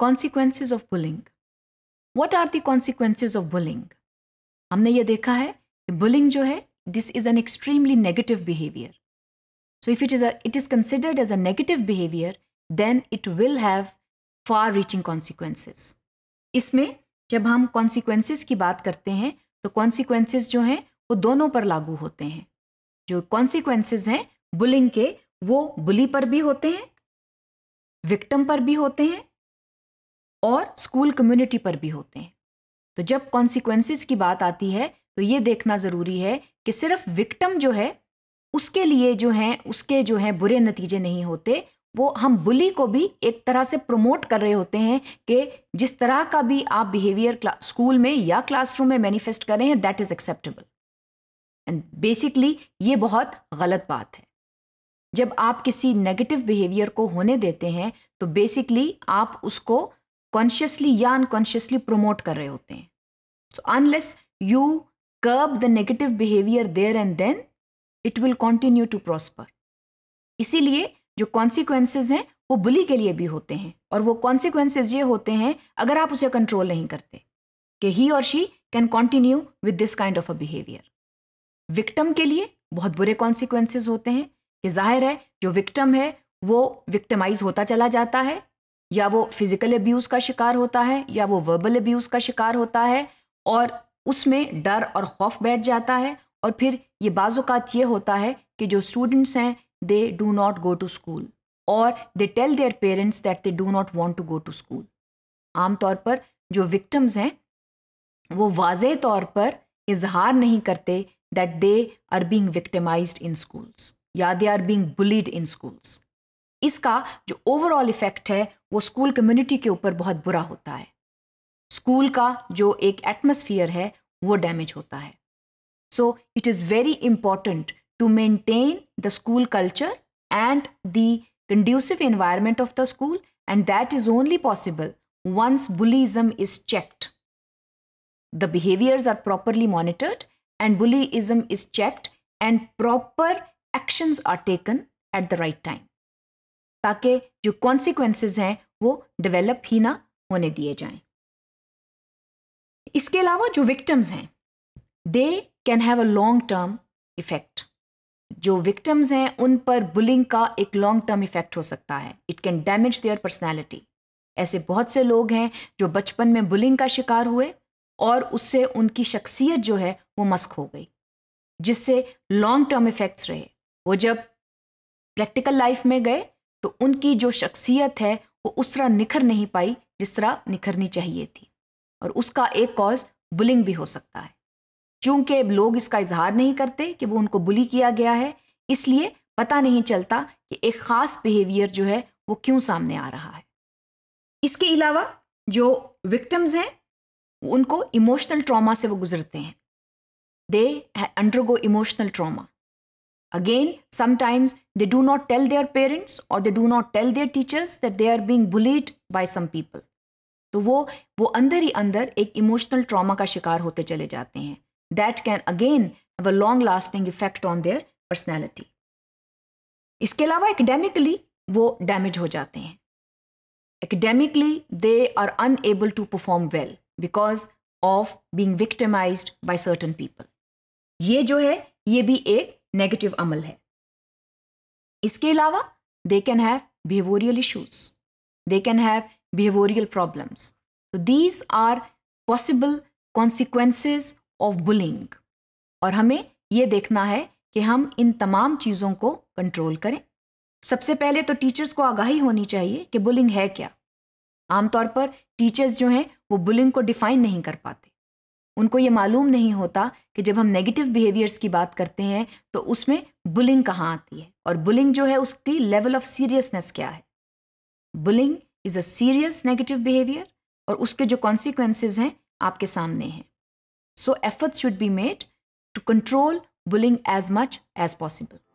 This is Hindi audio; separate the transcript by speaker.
Speaker 1: Consequences of bullying what are the consequences of bullying हमने ये देखा है कि बुलिंग जो है this is an extremely negative behaviour so if it is it is considered as a negative behaviour then it will have far reaching consequences इसमें जब हम कॉन्सिक्वेंसेज की बात करते हैं तो कॉन्सिक्वेंसेज जो हैं वो दोनों पर लागू होते हैं जो कॉन्सिक्वेंसेज हैं बुलिंग के वो बुली पर भी होते हैं विक्टम पर भी होते हैं और स्कूल कम्युनिटी पर भी होते हैं तो जब कॉन्सिक्वेंसेस की बात आती है तो ये देखना ज़रूरी है कि सिर्फ विक्टम जो है उसके लिए जो हैं उसके जो हैं बुरे नतीजे नहीं होते वो हम बुली को भी एक तरह से प्रमोट कर रहे होते हैं कि जिस तरह का भी आप बिहेवियर स्कूल में या क्लासरूम में मैनिफेस्ट कर रहे हैं that is acceptable and basically ये बहुत गलत बात है जब आप किसी नेगेटिव बिहेवियर को होने देते हैं तो बेसिकली आप उसको कॉन्शियसली या अनकॉन्शियसली प्रमोट कर रहे होते हैं so unless you curb the negative behaviour there and then it will continue to prosper इसीलिए जो कॉन्सिक्वेंसेज हैं वो बुली के लिए भी होते हैं और वो कॉन्सिक्वेंसेज ये होते हैं अगर आप उसे कंट्रोल नहीं करते कि ही और she can continue with this kind of a behaviour victim के लिए बहुत बुरे कॉन्सिक्वेंसेज होते हैं कि जाहिर है जो विक्टम है वो विक्टमाइज होता चला जाता है या वो फिजिकल अब्यूज़ का शिकार होता है या वो वर्बल अब्यूज़ का शिकार होता है और उसमें डर और खौफ बैठ जाता है और फिर ये बाज़ात ये होता है कि जो स्टूडेंट्स हैं they do not go to school और they tell their parents that they do not want to go to school आमतौर पर जो विक्टम्स हैं वो वाज तौर पर इजहार नहीं करते that they are being victimise in schools या they are being bullied in schools इसका जो ओवरऑल इफेक्ट है वो स्कूल कम्युनिटी के ऊपर बहुत बुरा होता है स्कूल का जो एक एटमोसफियर है वो डैमेज होता है so it is very important to maintain the school culture and the conducive environment of the school and that is only possible once bullyism is checked the behaviours are properly monitored and bullyism is checked and proper actions are taken at the right time ताकि जो कॉन्सिक्वेंस हैं वो डेवलप ही ना होने दिए जाएं। इसके अलावा जो विक्टम्स हैं they can have a long term effect जो विक्टम्स हैं उन पर बुलिंग का एक लॉन्ग टर्म इफेक्ट हो सकता है it can damage their personality ऐसे बहुत से लोग हैं जो बचपन में बुलिंग का शिकार हुए और उससे उनकी शख्सियत जो है वो मस्क हो गई जिससे लॉन्ग टर्म इफ़ेक्ट्स रहे वो जब प्रैक्टिकल लाइफ में गए तो उनकी जो शख्सियत है वो उस तरह निखर नहीं पाई जिस तरह निखरनी चाहिए थी और उसका एक कॉज बुलिंग भी हो सकता है चूँकि लोग इसका इजहार नहीं करते कि वो उनको बुली किया गया है इसलिए पता नहीं चलता कि एक ख़ास बिहेवियर जो है वो क्यों सामने आ रहा है इसके अलावा जो विक्टम्स हैं उनको इमोशनल ट्रॉमा से वो गुजरते हैं they undergo emotional trauma Again, sometimes they do not tell their parents और they do not tell their teachers that they are being bullied by some people. तो वो वो अंदर ही अंदर एक इमोशनल ट्रॉमा का शिकार होते चले जाते हैं that can again have a long lasting effect on their personality इसके अलावा एकेडेमिकली वो डैमेज हो जाते हैं academically they are unable to perform well because of being victimise by certain people ये जो है ये भी एक नेगेटिव अमल है इसके अलावा they can have behavioural issues they can have behavioural problems तो these are possible consequences of bullying और हमें ये देखना है कि हम इन तमाम चीज़ों को कंट्रोल करें सबसे पहले तो टीचर्स को आगाही होनी चाहिए कि बुलिंग है क्या आमतौर पर टीचर्स जो हैं वो बुलिंग को डिफाइन नहीं कर पाते उनको ये मालूम नहीं होता कि जब हम नेगेटिव बिहेवियर्स की बात करते हैं तो उसमें बुलिंग कहाँ आती है और बुलिंग जो है उसकी लेवल ऑफ सीरियसनेस क्या है bullying is a serious negative behaviour और उसके जो कॉन्सिक्वेंसेज हैं आपके सामने हैं so efforts should be made to control bullying as much as possible